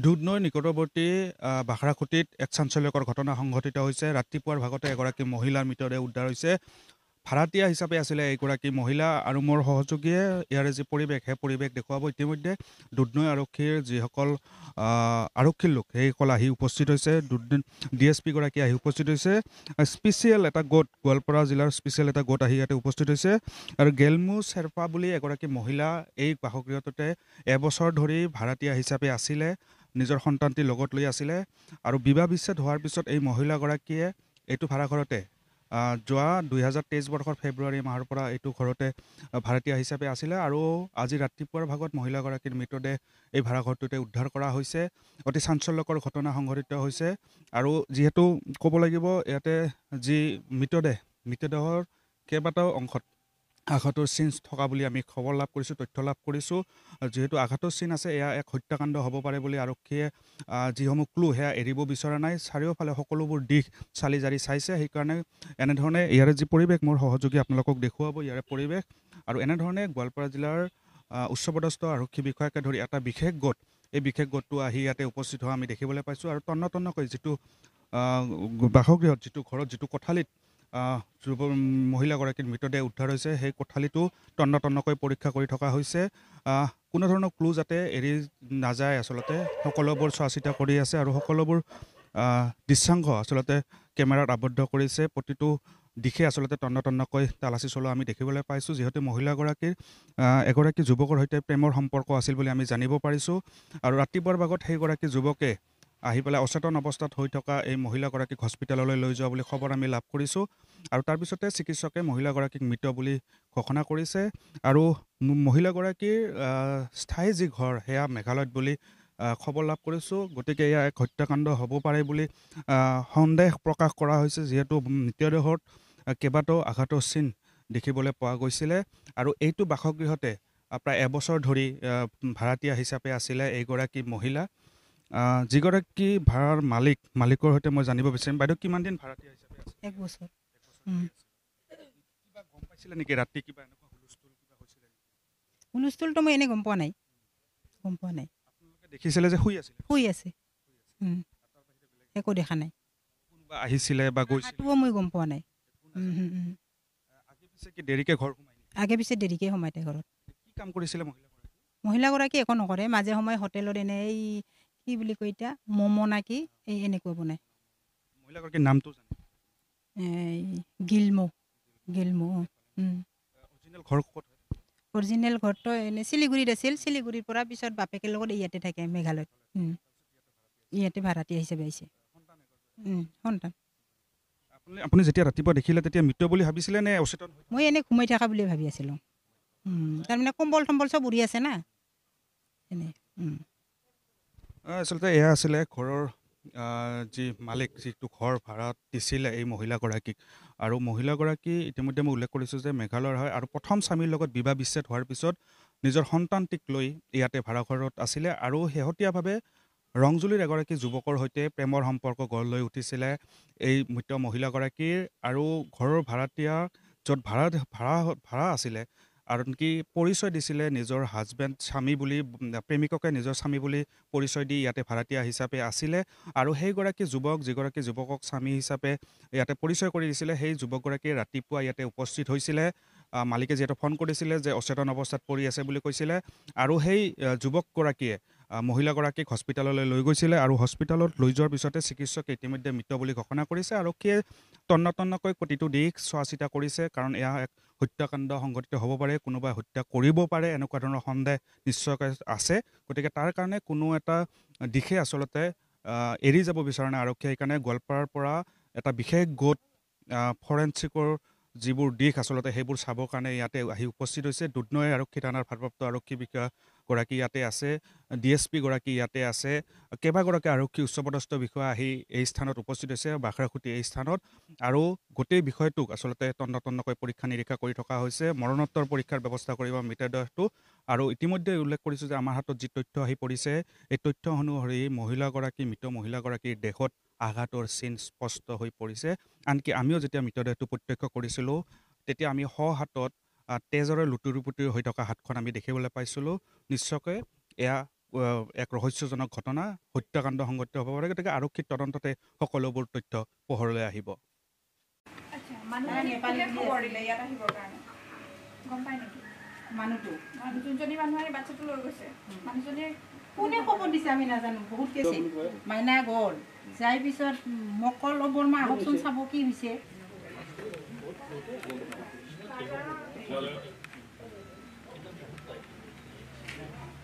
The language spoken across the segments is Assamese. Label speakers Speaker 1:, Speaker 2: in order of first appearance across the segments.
Speaker 1: দুধনৈৰ নিকটৱৰ্তী বাখৰাখুটিত এক চাঞ্চল্যকৰ ঘটনা সংঘটিত হৈছে ৰাতিপুৱাৰ ভাগতে এগৰাকী মহিলাৰ মৃতদেহ উদ্ধাৰ হৈছে ভাৰাতীয়া হিচাপে আছিলে এইগৰাকী মহিলা আৰু মোৰ সহযোগীয়ে ইয়াৰে যি পৰিৱেশ সেই পৰিৱেশ দেখুৱাব ইতিমধ্যে দুদনৈ আৰক্ষীৰ যিসকল আৰক্ষীৰ লোক সেইসকল আহি উপস্থিত হৈছে দুধন ডি এছ পিগৰাকী আহি উপস্থিত হৈছে স্পেচিয়েল এটা গোট গোৱালপাৰা জিলাৰ স্পেচিয়েল এটা গোট আহি ইয়াতে উপস্থিত হৈছে আৰু গেলমু শ্বেৰ্পা বুলি এগৰাকী মহিলা এই বাসগৃহটোতে এবছৰ ধৰি ভাৰাতীয়া হিচাপে আছিলে নিজৰ সন্তানটিৰ লগত লৈ আছিলে আৰু বিবাহ বিচ্ছেদ হোৱাৰ পিছত এই মহিলাগৰাকীয়ে এইটো ভাড়াঘৰতে যোৱা দুহেজাৰ তেইছ বৰ্ষৰ ফেব্ৰুৱাৰী মাহৰ পৰা এইটো ঘৰতে ভাৰতীয় হিচাপে আছিলে আৰু আজি ৰাতিপুৱাৰ ভাগত মহিলাগৰাকীৰ মৃতদেহ এই ভাড়াঘৰটোতে উদ্ধাৰ কৰা হৈছে অতি চাঞ্চল্যকৰ ঘটনা সংঘটিত হৈছে আৰু যিহেতু ক'ব লাগিব ইয়াতে যি মৃতদেহ মৃতদেহৰ কেইবাটাও অংশত আঘাতৰ চিন থকা বুলি আমি খবৰ লাভ কৰিছোঁ তথ্য লাভ কৰিছোঁ যিহেতু আঘাতৰ চিন আছে এয়া এক হত্যাকাণ্ড হ'ব পাৰে বুলি আৰক্ষীয়ে যিসমূহ ক্লু সেয়া এৰিব বিচৰা নাই চাৰিওফালে সকলোবোৰ দিশ চালি জাৰি চাইছে সেইকাৰণে এনেধৰণে ইয়াৰে যি পৰিৱেশ মোৰ সহযোগী আপোনালোকক দেখুৱাব ইয়াৰে পৰিৱেশ আৰু এনেধৰণে গোৱালপাৰা জিলাৰ উচ্চপদস্থ আৰক্ষী বিষয়াকে ধৰি এটা বিশেষ গোট এই বিশেষ গোটটো আহি ইয়াতে উপস্থিত হোৱা আমি দেখিবলৈ পাইছোঁ আৰু তন্নতন্নকৈ যিটো বাসগৃহত যিটো ঘৰত যিটো কোঠালিত যুৱ মহিলাগৰাকীৰ মৃতদেহ উদ্ধাৰ হৈছে সেই কোঠালিটো তন্ন তন্নকৈ পৰীক্ষা কৰি থকা হৈছে কোনো ধৰণৰ ক্লু যাতে এৰি নাযায় আচলতে সকলোবোৰ চোৱা চিতা কৰি আছে আৰু সকলোবোৰ দৃশ্যাংশ আচলতে কেমেৰাত আবদ্ধ কৰিছে প্ৰতিটো দিশে আচলতে তন্ন তন্নকৈ তালাচী চলোৱা আমি দেখিবলৈ পাইছোঁ যিহেতু মহিলাগৰাকীৰ এগৰাকী যুৱকৰ সৈতে প্ৰেমৰ সম্পৰ্ক আছিল বুলি আমি জানিব পাৰিছোঁ আৰু ৰাতিপুৱাৰ ভাগত সেইগৰাকী যুৱকে আহি পেলাই অচেতন অৱস্থাত হৈ থকা এই মহিলাগৰাকীক হস্পিটেললৈ লৈ যোৱা বুলি খবৰ আমি লাভ কৰিছোঁ আৰু তাৰপিছতে চিকিৎসকে মহিলাগৰাকীক মৃত বুলি ঘোষণা কৰিছে আৰু মহিলাগৰাকীৰ স্থায়ী যি ঘৰ সেয়া মেঘালয়ত বুলি খবৰ লাভ কৰিছোঁ গতিকে ইয়াৰ এক হত্যাকাণ্ড হ'ব পাৰে বুলি সন্দেহ প্ৰকাশ কৰা হৈছে যিহেতু মৃতদেহত কেইবাটাও আঘাতৰ চিন দেখিবলৈ পোৱা গৈছিলে আৰু এইটো বাসগৃহতে প্ৰায় এবছৰ ধৰি ভাড়াতীয়া হিচাপে আছিলে এইগৰাকী মহিলা যিগৰাকী ভাড়াৰ মালিক মালিকৰ সৈতে মই জানিব বিচাৰিম বাইদেউ কিমান দিন ভাড়াতীয়া এক বছৰ
Speaker 2: হুলস্থুলটো মই এনেই গম পোৱা নাই গম পোৱা নাই
Speaker 1: দেখিছিলে যে শুই আছিলে
Speaker 2: শুই আছে একো দেখা নাই
Speaker 1: আহিছিলে বা গৈছিলে
Speaker 2: মই গম পোৱা নাই আগে পিছে কি সোমাই আগে ঘৰত কাম কৰিছিলে মহিলাগৰাকী একো নকৰে মাজে সময়ে হোটেলত এনে কি বুলি কয় এতিয়া ম'ম' না কি এই এনেকুৱা বনায় নামটো গিলমো গিলমো অৰিজিনেল ঘৰটো এনেই শিলিগুৰিত আছিল শিলিগুৰিৰ পৰা পিছত বাপেকে লগত ইয়াতে থাকে মেঘালয়ত ইয়াতে ভাড়াতীয়া হিচাপে আহিছে সন্তান
Speaker 1: আপুনি যেতিয়া ৰাতিপুৱা দেখিলে তেতিয়া মৃত্যু বুলি ভাবিছিলে নে অচেতন
Speaker 2: মই এনেই সোমাই থকা বুলিয়ে ভাবি আছিলোঁ তাৰমানে কম্বল তম্বল চব উৰি আছে না
Speaker 1: আচলতে এয়া আছিলে ঘৰৰ যি মালিক যিটো ঘৰ ভাড়াত দিছিলে এই মহিলাগৰাকীক আৰু মহিলাগৰাকী ইতিমধ্যে মই উল্লেখ কৰিছোঁ যে মেঘালয়ৰ হয় আৰু প্ৰথম স্বামীৰ লগত বিবাহ বিচ্ছেদ হোৱাৰ পিছত নিজৰ সন্তানটিক লৈ ইয়াতে ভাড়াঘৰত আছিলে আৰু শেহতীয়াভাৱে ৰংজুলিৰ এগৰাকী যুৱকৰ সৈতে প্ৰেমৰ সম্পৰ্ক গঢ় লৈ উঠিছিলে এই মৃত মহিলাগৰাকীৰ আৰু ঘৰৰ ভাড়াতীয়া য'ত ভাড়া ভাড়া ভাড়া আছিলে কি পৰিচয় দিছিলে নিজৰ হাজবেণ্ড স্বামী বুলি প্ৰেমিককে নিজৰ স্বামী বুলি পৰিচয় দি ইয়াতে ভাৰাতীয়া হিচাপে আছিলে আৰু সেইগৰাকী যুৱক যিগৰাকী যুৱকক স্বামী হিচাপে ইয়াতে পৰিচয় কৰি দিছিলে সেই যুৱকগৰাকীয়ে ৰাতিপুৱা ইয়াতে উপস্থিত হৈছিলে মালিকে যিহেতু ফোন কৰিছিলে যে অচেতন অৱস্থাত পৰি আছে বুলি কৈছিলে আৰু সেই যুৱকগৰাকীয়ে মহিলাগৰাকীক হস্পিটেললৈ লৈ গৈছিলে আৰু হস্পিটেলত লৈ যোৱাৰ পিছতে চিকিৎসকে ইতিমধ্যে মৃত বুলি ঘোষণা কৰিছে আৰক্ষীয়ে তন্নতন্নকৈ প্ৰতিটো দিশ চোৱা চিতা কৰিছে কাৰণ এয়া এক হত্যাকাণ্ড সংঘটিত হ'ব পাৰে কোনোবাই হত্যা কৰিব পাৰে এনেকুৱা ধৰণৰ সন্দেহ নিশ্চয়কৈ আছে গতিকে তাৰ কাৰণে কোনো এটা দিশে আচলতে এৰি যাব বিচৰা নাই আৰক্ষীয়ে সেইকাৰণে গোৱালপাৰাৰ পৰা এটা বিশেষ গোট ফৰেনচিকৰ যিবোৰ দিশ আচলতে সেইবোৰ চাবৰ কাৰণে ইয়াতে আহি উপস্থিত হৈছে দুধনৈ আৰক্ষী থানাৰ ভাৰপ্ৰাপ্ত আৰক্ষী বিষয়া গৰাকী ইয়াতে আছে ডি এছ পি গৰাকী ইয়াতে আছে কেইবাগৰাকী আৰক্ষী উচ্চপদস্থ বিষয়া আহি এই স্থানত উপস্থিত হৈছে বাখৰাখুটি এই স্থানত আৰু গোটেই বিষয়টোক আচলতে তন্ন তন্নকৈ পৰীক্ষা নিৰীক্ষা কৰি থকা হৈছে মৰণোত্তৰ পৰীক্ষাৰ ব্যৱস্থা কৰিব মৃতদেহটো আৰু ইতিমধ্যে উল্লেখ কৰিছোঁ যে আমাৰ হাতত যি তথ্য আহি পৰিছে এই তথ্য অনুসৰি মহিলাগৰাকী মৃত মহিলাগৰাকীৰ দেহত আঘাতৰ চিন স্পষ্ট হৈ পৰিছে আনকি আমিও যেতিয়া মৃতদেহটো প্ৰত্যক্ষ কৰিছিলোঁ তেতিয়া আমি সহাতত তেজৰে পুতুৰি হৈ থকা হাতখন আমি দেখিবলৈ পাইছিলোঁ নিশ্চয়কৈ এয়া এক ৰহস্যজনক ঘটনা হত্যাকাণ্ড সংঘটিত হ'ব পাৰে গতিকে আৰক্ষীৰ তদন্ততে সকলোবোৰ তথ্য পোহৰলৈ আহিব
Speaker 2: মোক কল হ'ব মা আহকচোন চাব কি হৈছে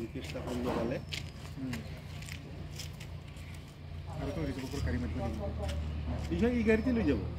Speaker 1: জিকিৰ খণ্ড পালে আৰু কাৰিমাটি বিষয় ই গাড়ীতে লৈ যাব